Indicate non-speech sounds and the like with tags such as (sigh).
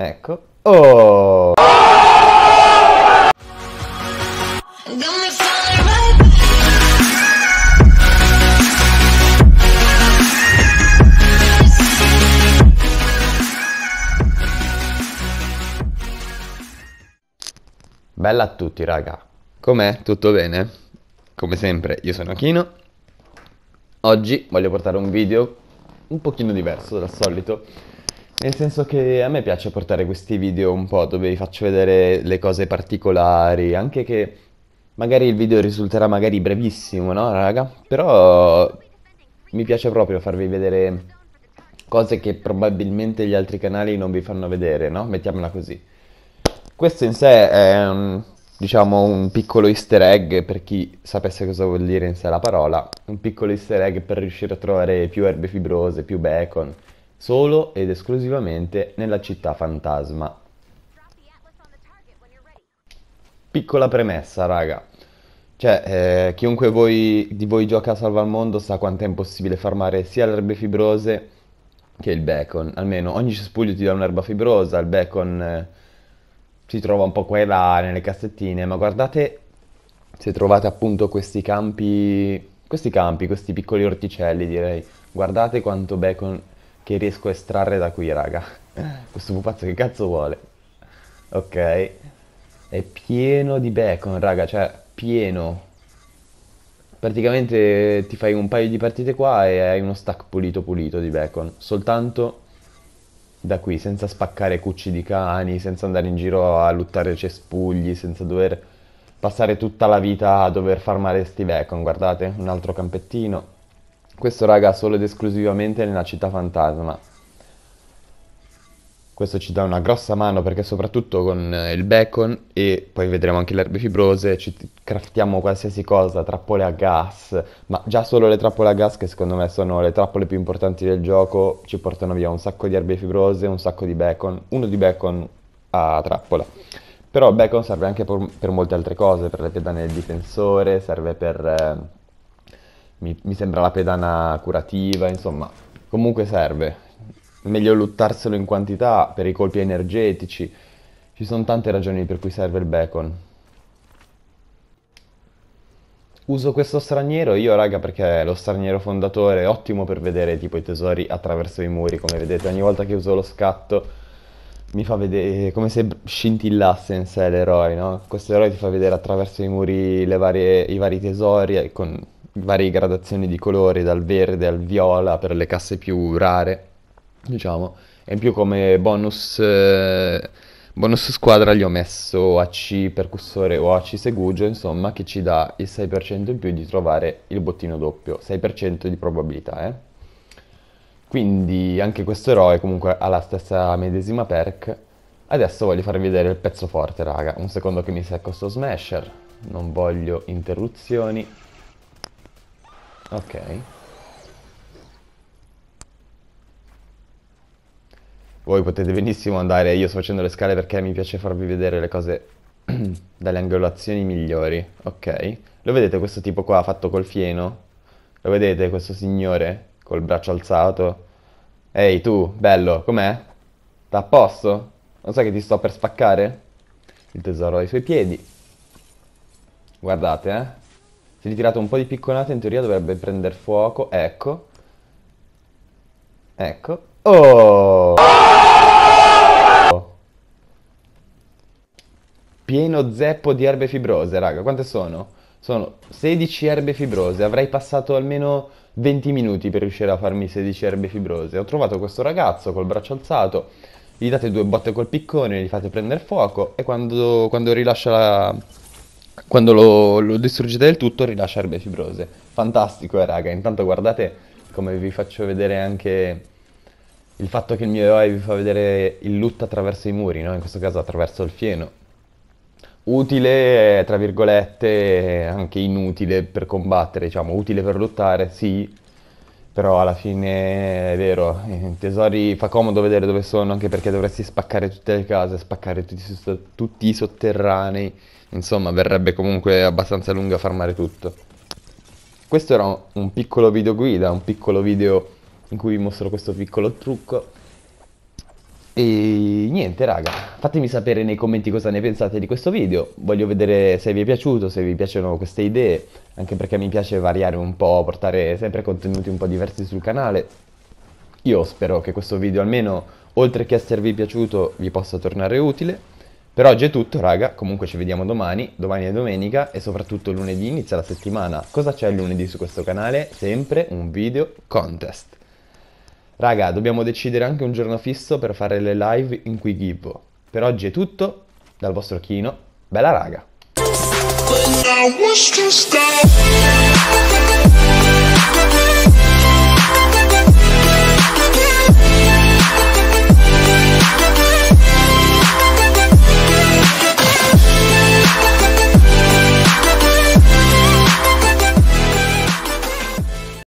Ecco. Oh! Bella a tutti raga, com'è? Tutto bene? Come sempre io sono Kino Oggi voglio portare un video un pochino diverso dal solito nel senso che a me piace portare questi video un po' dove vi faccio vedere le cose particolari, anche che magari il video risulterà magari brevissimo, no raga? Però mi piace proprio farvi vedere cose che probabilmente gli altri canali non vi fanno vedere, no? Mettiamola così. Questo in sé è un, diciamo un piccolo easter egg per chi sapesse cosa vuol dire in sé la parola, un piccolo easter egg per riuscire a trovare più erbe fibrose, più bacon solo ed esclusivamente nella città fantasma. Piccola premessa, raga. Cioè, eh, chiunque voi, di voi gioca a Salva al Mondo sa quanto è impossibile farmare sia le erbe fibrose che il bacon. Almeno ogni cespuglio ti dà un'erba fibrosa, il bacon eh, si trova un po' qua e là nelle cassettine, ma guardate se trovate appunto questi campi, questi campi, questi piccoli orticelli direi, guardate quanto bacon che riesco a estrarre da qui, raga. (laughs) Questo pupazzo che cazzo vuole? Ok. È pieno di bacon, raga, cioè pieno. Praticamente ti fai un paio di partite qua e hai uno stack pulito pulito di bacon. Soltanto da qui, senza spaccare cucci di cani, senza andare in giro a luttare cespugli, senza dover passare tutta la vita a dover farmare sti bacon. Guardate, un altro campettino. Questo raga solo ed esclusivamente nella città fantasma. Questo ci dà una grossa mano perché soprattutto con eh, il bacon e poi vedremo anche le erbe fibrose, ci craftiamo qualsiasi cosa, trappole a gas, ma già solo le trappole a gas che secondo me sono le trappole più importanti del gioco, ci portano via un sacco di erbe fibrose, un sacco di bacon, uno di bacon a trappola. Però bacon serve anche per, per molte altre cose, per le pedane del difensore, serve per... Eh, mi, mi sembra la pedana curativa, insomma, comunque serve. Meglio luttarselo in quantità per i colpi energetici. Ci sono tante ragioni per cui serve il bacon. Uso questo straniero io, raga, perché è lo straniero fondatore è ottimo per vedere tipo i tesori attraverso i muri, come vedete. Ogni volta che uso lo scatto mi fa vedere eh, come se scintillasse in sé l'eroe, no? Questo eroe ti fa vedere attraverso i muri varie, i vari tesori eh, con varie gradazioni di colori, dal verde al viola per le casse più rare, diciamo. E in più come bonus, eh, bonus squadra gli ho messo AC percussore o AC segugio, insomma, che ci dà il 6% in più di trovare il bottino doppio, 6% di probabilità, eh. Quindi anche questo eroe comunque ha la stessa medesima perk. Adesso voglio farvi vedere il pezzo forte, raga. Un secondo che mi secco sto smasher. Non voglio interruzioni. Ok. Voi potete benissimo andare, io sto facendo le scale perché mi piace farvi vedere le cose (clears throat) dalle angolazioni migliori. Ok. Lo vedete questo tipo qua fatto col fieno? Lo vedete questo signore col braccio alzato? Ehi tu, bello, com'è? T'ha a posto? Non sai che ti sto per spaccare? Il tesoro ai suoi piedi. Guardate, eh. Se gli tirate un po' di picconate in teoria dovrebbe prendere fuoco. Ecco. Ecco. Oh! Pieno zeppo di erbe fibrose, raga. Quante sono? Sono 16 erbe fibrose. Avrei passato almeno 20 minuti per riuscire a farmi 16 erbe fibrose. Ho trovato questo ragazzo col braccio alzato. Gli date due botte col piccone, gli fate prendere fuoco e quando, quando rilascia la, quando lo, lo distruggete del tutto rilascia erbe fibrose. Fantastico, eh, raga. Intanto guardate come vi faccio vedere anche il fatto che il mio eroe vi fa vedere il lutto attraverso i muri, no? In questo caso attraverso il fieno. Utile, tra virgolette, anche inutile per combattere, diciamo. Utile per lottare, sì, però alla fine è vero, tesori fa comodo vedere dove sono, anche perché dovresti spaccare tutte le case, spaccare tutti, tutti i sotterranei, insomma verrebbe comunque abbastanza lunga a farmare tutto. Questo era un piccolo video guida, un piccolo video in cui vi mostro questo piccolo trucco e niente raga, fatemi sapere nei commenti cosa ne pensate di questo video, voglio vedere se vi è piaciuto, se vi piacciono queste idee, anche perché mi piace variare un po', portare sempre contenuti un po' diversi sul canale. Io spero che questo video almeno, oltre che esservi piaciuto, vi possa tornare utile. Per oggi è tutto raga, comunque ci vediamo domani, domani è domenica e soprattutto lunedì inizia la settimana. Cosa c'è lunedì su questo canale? Sempre un video contest. Raga, dobbiamo decidere anche un giorno fisso per fare le live in cui ghibbo. Per oggi è tutto, dal vostro Chino, bella raga!